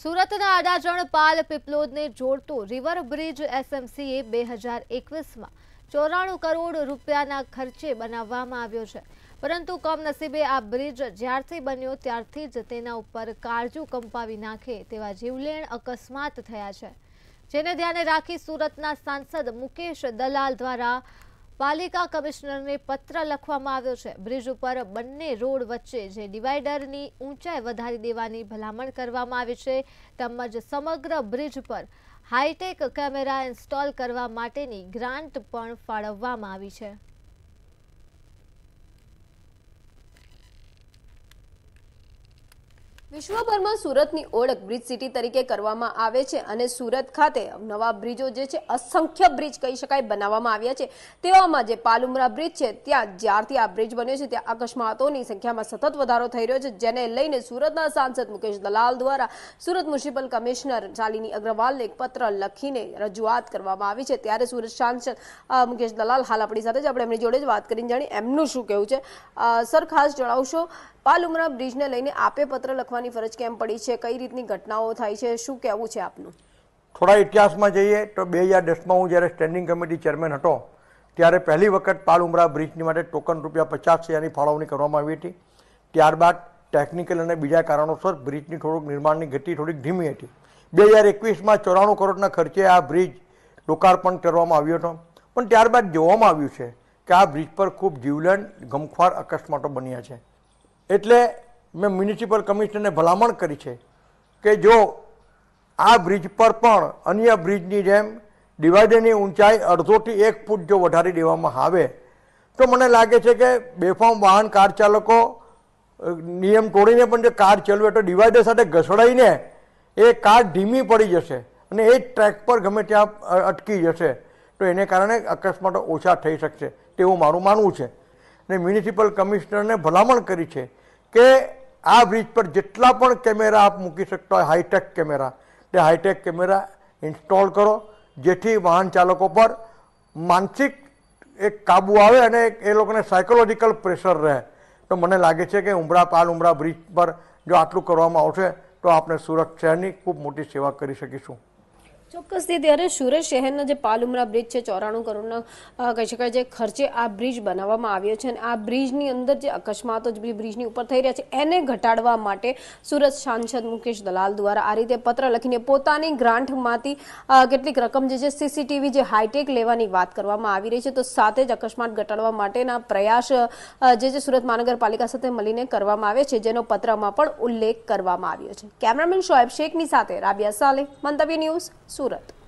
સુરતના અડાજણ પાલ પીપલોદને જોડતો river bridge એસએમસીએ બે હજાર એકવીસમાં ચોરાણું કરોડ રૂપિયાના ખર્ચે બનાવવામાં આવ્યો છે પરંતુ કમનસીબે આ બ્રિજ જ્યારથી બન્યો ત્યારથી જ તેના ઉપર કાળજુ કંપાવી નાખે તેવા જીવલેણ અકસ્માત થયા છે જેને ધ્યાને રાખી સુરતના સાંસદ મુકેશ દલાલ દ્વારા પાલિકા કમિશનરને પત્ર લખવામાં આવ્યો છે બ્રિજ ઉપર બંને રોડ વચ્ચે જે ડિવાઈડરની ઊંચાઈ વધારી દેવાની ભલામણ કરવામાં આવી છે તેમજ સમગ્ર બ્રિજ પર હાઈટેક કેમેરા ઇન્સ્ટોલ કરવા માટેની ગ્રાન્ટ પણ ફાળવવામાં આવી છે વિશ્વભરમાં સુરતની ઓળખ બ્રિજ સિટી તરીકે કરવામાં આવે છે અને સુરત ખાતે નવા બ્રિજો જે છે અસંખ્ય બ્રિજ કહી શકાય બનાવવામાં આવ્યા છે તેવામાં જે પાલુમરા બ્રિજ છે ત્યાં જ્યારથી આ બ્રિજ બન્યો છે ત્યાં અકસ્માતોની સંખ્યામાં સતત વધારો થઈ રહ્યો છે જેને લઈને સુરતના સાંસદ મુકેશ દલાલ દ્વારા સુરત મ્યુનિસિપલ કમિશનર શાલિની અગ્રવાલને એક પત્ર લખીને રજૂઆત કરવામાં આવી છે ત્યારે સુરત સાંસદ મુકેશ દલાલ હાલ આપણી સાથે જ આપણે એમની જોડે જ વાત કરીને જાણી એમનું શું કહેવું છે સર ખાસ જણાવશો પાલુમરા બ્રિજને લઈને આપે પત્ર લખવા રાખવાની ફરજ કેમ પડી છે કઈ રીતની ઘટનાઓ થાય છે શું કહેવું છે આપનું થોડા ઇતિહાસમાં જઈએ તો બે હજાર દસમાં હું જ્યારે સ્ટેન્ડિંગ કમિટી ચેરમેન હતો ત્યારે પહેલી વખત પાલ ઉમરા બ્રિજની માટે ટોકન રૂપિયા પચાસ હજારની ફાળવણી કરવામાં આવી હતી ત્યારબાદ ટેકનિકલ અને બીજા કારણોસર બ્રિજની થોડુંક નિર્માણની ગતિ થોડીક ધીમી હતી બે હજાર એકવીસમાં ચોરાણું કરોડના ખર્ચે આ બ્રિજ લોકાર્પણ કરવામાં આવ્યો હતો પણ ત્યારબાદ જોવામાં આવ્યું છે કે આ બ્રિજ પર ખૂબ જીવલેણ ગમખ્વાર અકસ્માતો બન્યા છે એટલે મેં મ્યુનિસિપલ કમિશનરને ભલામણ કરી છે કે જો આ બ્રિજ પર પણ અન્ય બ્રિજની જેમ ડિવાઈડરની ઊંચાઈ અડધોથી એક ફૂટ જો વધારી દેવામાં આવે તો મને લાગે છે કે બેફામ વાહન કાર ચાલકો નિયમ તોડીને પણ જે કાર ચલાવે તો ડિવાઈડર સાથે ઘસડાઈને એ કાર ધીમી પડી જશે અને એ ટ્રેક પર ગમે ત્યાં અટકી જશે તો એને કારણે અકસ્માતો ઓછા થઈ શકશે તેવું મારું માનવું છે અને મ્યુનિસિપલ કમિશનરને ભલામણ કરી છે કે આ બ્રિજ પર જેટલા પણ કેમેરા આપ મૂકી શકતા હોય હાઈટેક કેમેરા તે હાઈટેક કેમેરા ઇન્સ્ટોલ કરો જેથી વાહન ચાલકો પર માનસિક એક કાબુ આવે અને એ લોકોને સાયકોલોજીકલ પ્રેશર રહે તો મને લાગે છે કે ઉમરા પાલ ઉમરા બ્રિજ પર જો આટલું કરવામાં આવશે તો આપણે સુરત શહેરની ખૂબ મોટી સેવા કરી શકીશું ચોક્કસથી ત્યારે સુરત શહેરના જે પાલુમરા બ્રિજ છે ચોરાણું કરોડના કહી શકાય જે ખર્ચે આ બ્રિજ બનાવવામાં આવ્યો છે અને આ બ્રિજની અંદર જે અકસ્માતો જે બ્રિજની ઉપર થઈ રહ્યા છે એને ઘટાડવા માટે સુરત સાંસદ મુકેશ દલાલ દ્વારા આ રીતે પત્ર લખીને પોતાની ગ્રાન્ટમાંથી કેટલીક રકમ જે છે સીસીટીવી જે હાઈટેક લેવાની વાત કરવામાં આવી રહી છે તો સાથે જ અકસ્માત ઘટાડવા માટેના પ્રયાસ જે છે સુરત મહાનગરપાલિકા સાથે મળીને કરવામાં આવે છે જેનો પત્રમાં પણ ઉલ્લેખ કરવામાં આવ્યો છે કેમેરામેન શોએબ શેખની સાથે રાબિયા સાલે મંતવ્ય ન્યૂઝ سورت